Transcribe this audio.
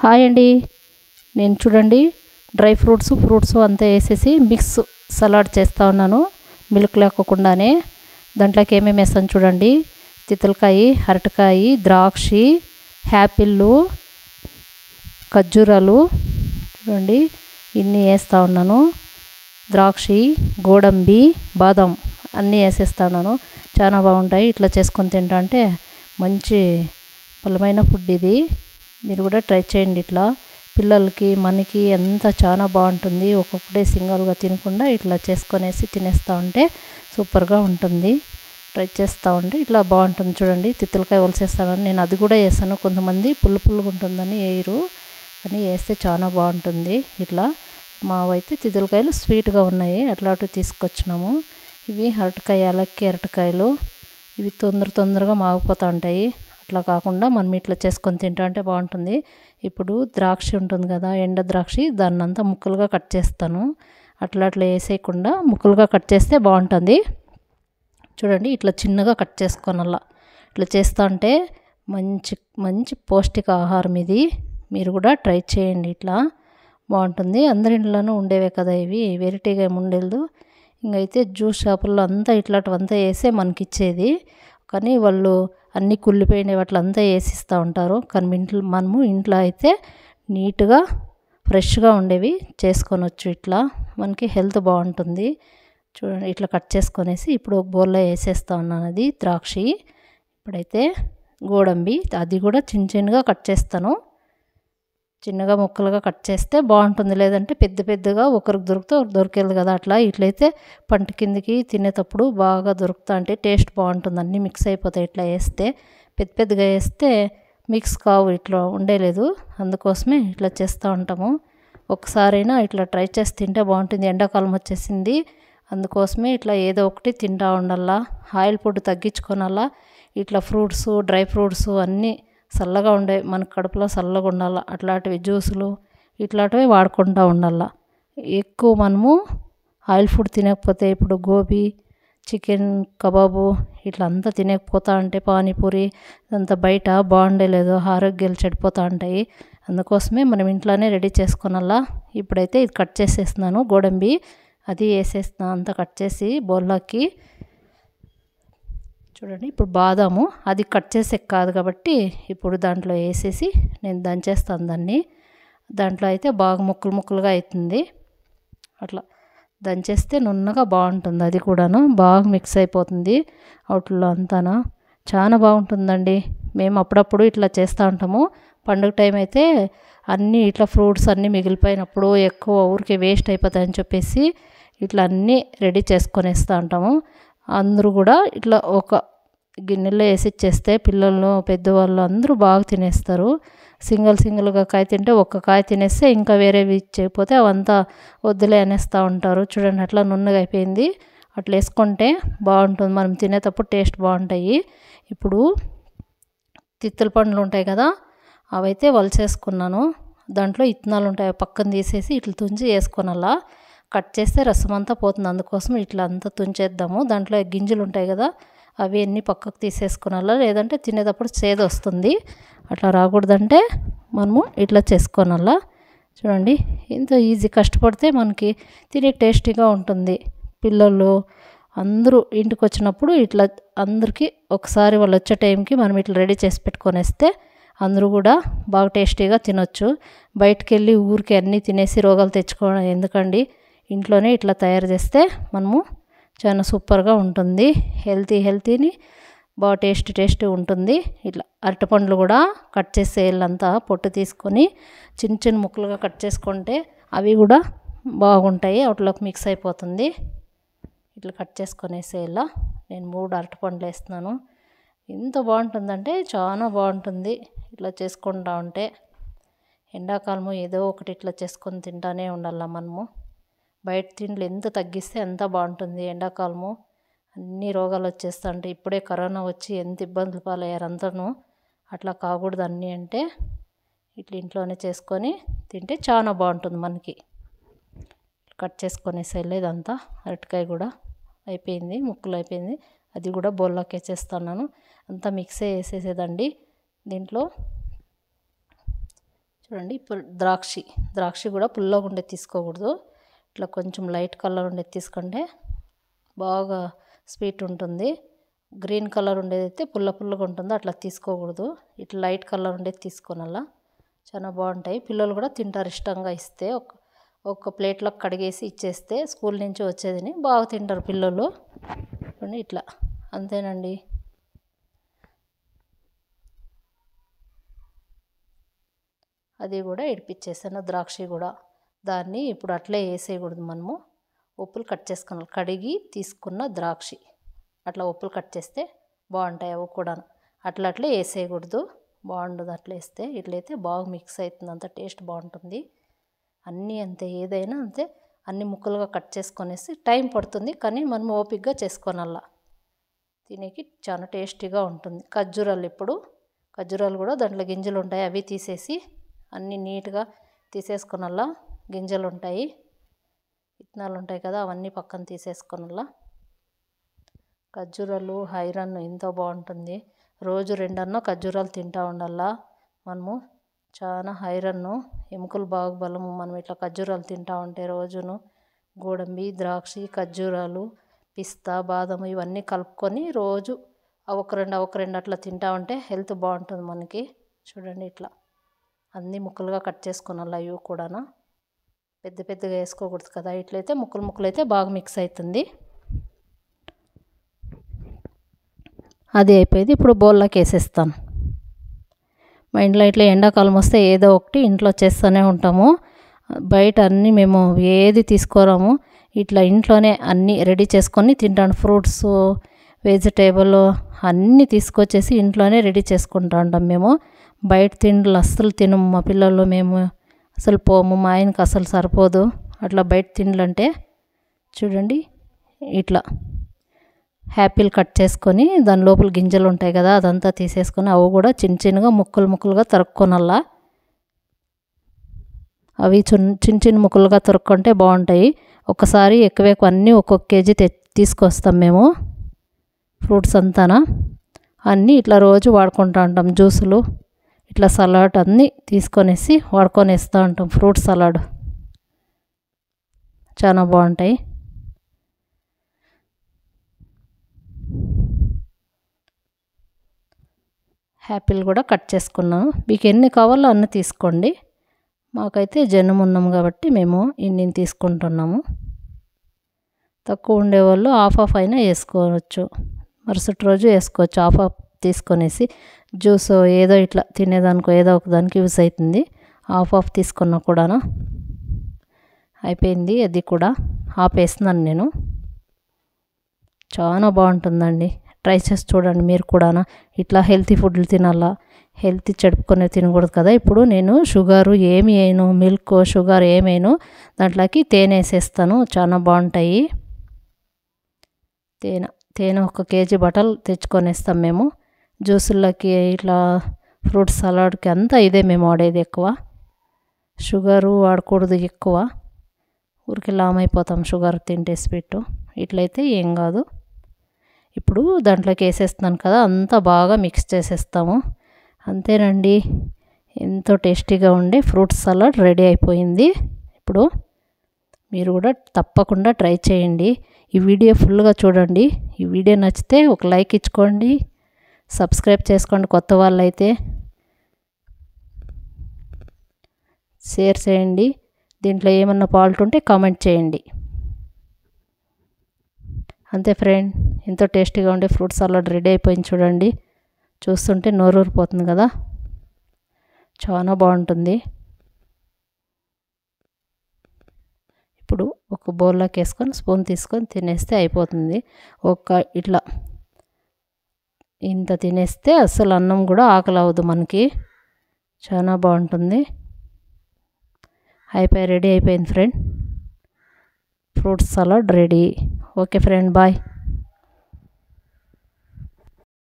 hi అండి నేను చూడండి డ్రై ఫ్రూట్స్ ఫ్రూట్స్ అంతా వేసేసి మిక్స్ సలాడ్ చేస్తూ ఉన్నాను మిల్క్ లేకోకుండానే దాంట్లోకి ఏమేమి వేస్తాను చూడండి తితలకాయ అరటికాయ ద్రాక్ష యాపిళ్ళు ఖర్జూరాలు చూడండి ఇన్ని వేస్తూ ఉన్నాను ద్రాక్ష గోడంబి బాదం అన్నీ వేసేస్తాను చాలా బాగుంటాయి ఇట్లా చేసుకొని తింటా అంటే మంచి బలమైన ఫుడ్ ఇది మీరు కూడా ట్రై చేయండి ఇట్లా పిల్లలకి మనకి ఎంత చాలా బాగుంటుంది ఒక్కొక్కటే సింగల్గా తినకుండా ఇట్లా చేసుకునేసి తినేస్తూ ఉంటే సూపర్గా ఉంటుంది ట్రై చేస్తూ ఉంటే ఇట్లా బాగుంటుంది చూడండి తిత్తులకాయ వలసేస్తానని నేను అది కూడా వేసాను కొంతమంది పుల్లు పుల్లుగా ఉంటుందని వేయరు కానీ వేస్తే చాలా బాగుంటుంది ఇట్లా మావైతే తిత్తులకాయలు స్వీట్గా ఉన్నాయి అట్లా అటు తీసుకొచ్చినాము ఇవి అరటికాయ అలక్కి అరటికాయలు ఇవి తొందర తొందరగా మాగిపోతూ ఉంటాయి అట్లా కాకుండా మనం ఇట్లా చేసుకొని తింటా అంటే బాగుంటుంది ఇప్పుడు ద్రాక్ష ఉంటుంది కదా ఎండ ద్రాక్ష దాన్ని అంతా ముక్కలుగా కట్ చేస్తాను అట్లా అట్లా వేసేయకుండా ముక్కలుగా కట్ చేస్తే బాగుంటుంది చూడండి ఇట్లా చిన్నగా కట్ అలా ఇట్లా చేస్తా అంటే మంచి మంచి పౌష్టిక ఆహారం ఇది మీరు కూడా ట్రై చేయండి ఇట్లా బాగుంటుంది అందరి ఇంట్లోనూ ఉండేవే కదా ఇవి వెరైటీగా ఏమి ఉండేది ఇంకైతే జ్యూస్ షాపుల్లో అంతా ఇట్లాంటివంతా వేసే మనకి ఇచ్చేది కానీ వాళ్ళు అన్నీ అట్లా అంతా వేసిస్తూ ఉంటారు కానీ ఇంట్లో మనము ఇంట్లో అయితే నీట్గా ఫ్రెష్గా ఉండేవి చేసుకోనొచ్చు ఇట్లా మనకి హెల్త్ బాగుంటుంది చూడండి ఇట్లా కట్ చేసుకొనేసి ఇప్పుడు ఒక బౌల్లో వేసేస్తా ఉన్నాను అది ద్రాక్షి ఇప్పుడైతే గోడంబి అది కూడా చిన్న చిన్నగా కట్ చేస్తాను చిన్నగా ముక్కలుగా కట్ చేస్తే బాగుంటుంది లేదంటే పెద్ద పెద్దగా ఒకరికి దొరికితే ఒకరు దొరికేది కదా అట్లా ఇట్లయితే పంట కిందికి తినేటప్పుడు బాగా దొరుకుతా అంటే టేస్ట్ బాగుంటుంది అన్నీ మిక్స్ అయిపోతాయి ఇట్లా వేస్తే పెద్ద పెద్దగా వేస్తే మిక్స్ కావు ఇట్లా ఉండేలేదు అందుకోసమే ఇట్లా చేస్తూ ఉంటాము ఒకసారైనా ఇట్లా ట్రై చేసి తింటే బాగుంటుంది ఎండాకాలం వచ్చేసింది అందుకోసమే ఇట్లా ఏదో ఒకటి తింటా ఉండాలా ఆయిల్ ఫుడ్ తగ్గించుకోనల్లా ఇట్లా ఫ్రూట్స్ డ్రై ఫ్రూట్స్ అన్నీ చల్లగా ఉండే మన కడుపులో చల్లగా ఉండాల అట్లాంటివి జ్యూసులు ఇట్లాంటివి వాడకుండా ఉండాల ఎక్కువ మనము ఆయిల్ ఫుడ్ తినకపోతే ఇప్పుడు గోబీ చికెన్ కబాబు ఇట్లా అంతా తినకపోతా అంటే పానీపూరి అంతా బయట బాగుండేలేదు ఆరోగ్యాలు చెడిపోతూ ఉంటాయి అందుకోసమే మనం ఇంట్లోనే రెడీ చేసుకున్నలా ఇప్పుడైతే ఇది కట్ చేసేస్తున్నాను గోడంబి అది వేసేస్తున్నా అంతా కట్ చేసి బౌల్లోకి చూడండి ఇప్పుడు బాదాము అది కట్ చేసే కాదు కాబట్టి ఇప్పుడు దాంట్లో వేసేసి నేను దంచేస్తాను దాన్ని దాంట్లో అయితే బాగా ముక్కలు ముక్కలుగా అవుతుంది అట్లా దంచేస్తే నున్నగా బాగుంటుంది అది కూడాను బాగా మిక్స్ అయిపోతుంది అవుట్లో అంతానా చాలా బాగుంటుందండి మేము అప్పుడప్పుడు ఇట్లా చేస్తూ ఉంటాము పండుగ టైం అయితే అన్నీ ఇట్లా ఫ్రూట్స్ అన్నీ మిగిలిపోయినప్పుడు ఎక్కువ ఊరికే వేస్ట్ అయిపోతాయని చెప్పేసి ఇట్లా అన్నీ రెడీ చేసుకొని ఇస్తూ ఉంటాము అందరూ కూడా ఇట్లా ఒక గిన్నెలో వేసి ఇచ్చేస్తే పిల్లలు పెద్దవాళ్ళు అందరూ బాగా తినేస్తారు సింగిల్ సింగిల్గా కాయ తింటే ఒక్క కాయ తినేస్తే ఇంకా వేరేవి ఇచ్చేయకపోతే అవంతా వద్దులే అనేస్తూ ఉంటారు చూడండి అట్లా నున్నగా అయిపోయింది అట్లా వేసుకుంటే బాగుంటుంది మనం తినేటప్పుడు టేస్ట్ బాగుంటాయి ఇప్పుడు తిత్తుల పండ్లు ఉంటాయి కదా అవైతే వలసేసుకున్నాను దాంట్లో ఇత్తనాలు ఉంటాయి పక్కన తీసేసి ఇట్లా తుంచి వేసుకోనలా కట్ చేస్తే రసం అంతా పోతుంది అందుకోసం ఇట్లా అంతా తుంచేద్దాము దాంట్లో గింజలు ఉంటాయి కదా అవి అన్నీ పక్కకు తీసేసుకోనాలా లేదంటే తినేటప్పుడు చేదు వస్తుంది అట్లా రాకూడదంటే మనము ఇట్లా చేసుకోనాలా చూడండి ఇంత ఈజీ కష్టపడితే మనకి తినే టేస్టీగా ఉంటుంది పిల్లలు అందరూ ఇంటికి వచ్చినప్పుడు ఇట్లా అందరికీ ఒకసారి వాళ్ళు వచ్చే టైంకి మనం ఇట్లా రెడీ చేసి పెట్టుకొనేస్తే అందరూ కూడా బాగా టేస్టీగా తినొచ్చు బయటకు వెళ్ళి ఊరికి అన్నీ తినేసి రోగాలు తెచ్చుకోవడం ఎందుకండి ఇంట్లోనే ఇట్లా తయారు చేస్తే మనము చాలా సూపర్గా ఉంటుంది హెల్తీ హెల్తీని బాగా టేస్ట్ టేస్ట్ ఉంటుంది ఇట్లా అరటిపండ్లు కూడా కట్ చేసే వెళ్ళంతా పొట్టు తీసుకొని చిన్న చిన్న ముక్కలుగా కట్ చేసుకుంటే అవి కూడా బాగుంటాయి అట్లోకి మిక్స్ అయిపోతుంది ఇట్లా కట్ ఇలా నేను మూడు అరటిపండ్లు వేస్తున్నాను ఎంత బాగుంటుందంటే చాలా బాగుంటుంది ఇట్లా చేసుకుంటా ఉంటే ఎండాకాలము ఏదో ఒకటి ఇట్లా చేసుకొని తింటానే ఉండాల మనము బయట తిండ్లు ఎంత తగ్గిస్తే ఎంత బాగుంటుంది ఎండాకాలము అన్ని రోగాలు వచ్చేస్తుంటే ఇప్పుడే కరోనా వచ్చి ఎంత ఇబ్బందులు పాలయ్యారు అందరూ అట్లా కాకూడదు అన్నీ అంటే ఇట్లా ఇంట్లోనే చేసుకొని తింటే చాలా బాగుంటుంది మనకి కట్ చేసుకొని సెల్లేదంతా అరటికాయ కూడా అయిపోయింది ముక్కలు అయిపోయింది అది కూడా బోల్లోకి వేసేస్తున్నాను అంతా మిక్సే వేసేసేదండి దీంట్లో చూడండి ఇప్పుడు ద్రాక్షి ద్రాక్షి కూడా పుల్లగా ఉండే తీసుకోకూడదు ఇట్లా కొంచెం లైట్ కలర్ ఉండేది తీసుకోండి బాగా స్వీట్ ఉంటుంది గ్రీన్ కలర్ ఉండేది అయితే పుల్ల పుల్లగా ఉంటుందో అట్లా తీసుకోకూడదు ఇట్లా లైట్ కలర్ ఉండేది తీసుకోనల్లా చాలా బాగుంటాయి పిల్లలు కూడా తింటారు ఇష్టంగా ఇస్తే ఒక ఒక ప్లేట్లో కడిగేసి ఇచ్చేస్తే స్కూల్ నుంచి వచ్చేదిని బాగా తింటారు పిల్లలు ఇట్లా అంతేనండి అది కూడా ఇడిపించేసాను ద్రాక్ష కూడా దాన్ని ఇప్పుడు అట్లే వేసేయకూడదు మనము ఉప్పులు కట్ చేసుకున్నాం కడిగి తీసుకున్న ద్రాక్షి అట్లా ఉప్పులు కట్ చేస్తే బాగుంటాయి అవి కూడా అట్లా అట్లే వేసేయకూడదు బాగుండదు అట్లా వేస్తే ఇట్లయితే బాగా మిక్స్ అవుతుంది అంత టేస్ట్ బాగుంటుంది అన్నీ అంతే ఏదైనా అంతే అన్ని ముక్కలుగా కట్ చేసుకునేసి టైం పడుతుంది కానీ మనం ఓపిక్గా చేసుకోనల్లా తినేకి చాలా టేస్టీగా ఉంటుంది ఖర్జూరాలు ఇప్పుడు ఖర్జూరాలు కూడా దాంట్లో గింజలు ఉంటాయి అవి తీసేసి అన్నీ నీట్గా తీసేసుకునల్లా గింజలు ఉంటాయి విత్తనాలు ఉంటాయి కదా అవన్నీ పక్కన తీసేసుకున్నలా ఖర్జూరాలు ఐరన్ ఎంతో బాగుంటుంది రోజు రెండన్నో ఖర్జూరాలు తింటూ ఉండాలా మనము చాలా హైరన్ను ఎముకలు బాగు బలము మనం ఇట్లా ఖర్జూరాలు తింటా ఉంటే రోజును గోడంబి ద్రాక్ష ఖర్జూరాలు పిస్తా బాదం ఇవన్నీ కలుపుకొని రోజు ఒక రెండు ఒక రెండు అట్లా తింటా ఉంటే హెల్త్ బాగుంటుంది మనకి చూడండి ఇట్లా అన్ని ముక్కలుగా కట్ చేసుకున్నలా ఇవి కూడాను పెద్ద పెద్దగా వేసుకోకూడదు కదా ఇట్లయితే ముక్కలు ముక్కలు అయితే బాగా మిక్స్ అవుతుంది అది అయిపోయింది ఇప్పుడు బౌల్లోకి వేసేస్తాను మా ఇంట్లో ఇట్లా ఎండాకాలం వస్తే ఏదో ఒకటి ఇంట్లో చేస్తూనే ఉంటాము బయట అన్నీ మేము ఏది తీసుకోరాము ఇట్లా ఇంట్లోనే అన్నీ రెడీ చేసుకొని తింటాను ఫ్రూట్స్ వెజిటేబుల్ అన్నీ తీసుకొచ్చేసి ఇంట్లోనే రెడీ చేసుకుంటా ఉంటాం మేము బయట తిండ్లు అస్సలు తినము మా పిల్లలు మేము అసలు పోము మా ఆయనకి అసలు సరిపోదు అట్లా బయట తిండ్లంటే చూడండి ఇట్లా హ్యాపీలు కట్ చేసుకొని దాని లోపల గింజలు ఉంటాయి కదా అదంతా తీసేసుకొని అవి కూడా చిన్న చిన్నగా ముక్కలు ముక్కలుగా తరుక్కొనల్లా అవి చిన్న చిన్న ముక్కలుగా తరుక్కుంటే బాగుంటాయి ఒకసారి ఎక్కువే అన్నీ ఒక్కొక్క కేజీ తె తీసుకొస్తాం మేము ఫ్రూట్స్ అంతానా అన్నీ ఇట్లా రోజు వాడుకుంటూ ఉంటాం జ్యూసులు ఇట్లా సలాడ్ అన్నీ తీసుకొనేసి వాడుకొని వేస్తూ ఉంటాం ఫ్రూట్ సలాడ్ చాలా బాగుంటాయి యాపిల్ కూడా కట్ చేసుకున్నాను మీకు ఎన్ని కావాలో అన్నీ తీసుకోండి మాకైతే జనం ఉన్నాం కాబట్టి మేము ఇన్ని తీసుకుంటున్నాము తక్కువ ఉండేవాళ్ళు హాఫ్ ఆఫ్ అయినా వేసుకోవచ్చు మరుసటి రోజు వేసుకోవచ్చు హాఫ్ ఆఫ్ తీసుకొనేసి జ్యూస్ ఏదో ఇట్లా తినేదానికో ఏదో ఒక దానికి యూస్ అవుతుంది హాఫ్ హాఫ్ తీసుకున్నా కూడాను అయిపోయింది అది కూడా వేస్తున్నాను నేను చాలా బాగుంటుందండి ట్రై చేసి చూడండి మీరు కూడా ఇట్లా హెల్తీ ఫుడ్లు తినాలా హెల్త్ చెడుపుకొని తినకూడదు కదా ఇప్పుడు నేను షుగరు ఏమి వేయను మిల్క్ షుగర్ ఏమేను దాంట్లోకి తేనె వేసేస్తాను చాలా బాగుంటాయి తేనె తేనె ఒక కేజీ బట్టలు తెచ్చుకొని వేస్తాం మేము జ్యూసుల్లోకి ఇట్లా ఫ్రూట్ సలాడ్కి అంతా ఇదే మేము వాడేది ఎక్కువ షుగరు వాడకూడదు ఎక్కువ ఊరికి లామైపోతాం అయిపోతాం షుగర్ తింటే స్వీట్ ఇట్లయితే ఏం కాదు ఇప్పుడు దాంట్లోకి వేసేస్తున్నాను కదా అంతా బాగా మిక్స్ చేసేస్తాము అంతేనండి ఎంతో టేస్టీగా ఉండే ఫ్రూట్ సలాడ్ రెడీ అయిపోయింది ఇప్పుడు మీరు కూడా తప్పకుండా ట్రై చేయండి ఈ వీడియో ఫుల్గా చూడండి ఈ వీడియో నచ్చితే ఒక లైక్ ఇచ్చుకోండి సబ్స్క్రైబ్ చేసుకోండి కొత్త వాళ్ళు అయితే షేర్ చేయండి దీంట్లో ఏమన్నా ఫాల్ట్ ఉంటే కామెంట్ చేయండి అంతే ఫ్రెండ్ ఎంతో టేస్టీగా ఉండే ఫ్రూట్ సలాడ్ రెడీ అయిపోయింది చూడండి చూస్తుంటే నోరూరిపోతుంది కదా చాలా బాగుంటుంది ఇప్పుడు ఒక బౌల్లోకి వేసుకొని స్పూన్ తీసుకొని తినేస్తే అయిపోతుంది ఒక ఇట్లా ఇంత తినేస్తే అస్సలు అన్నం కూడా ఆకలి అవ్వదు మనకి చాలా బాగుంటుంది అయిపోయి రెడీ అయిపోయింది friend fruits salad ready okay friend bye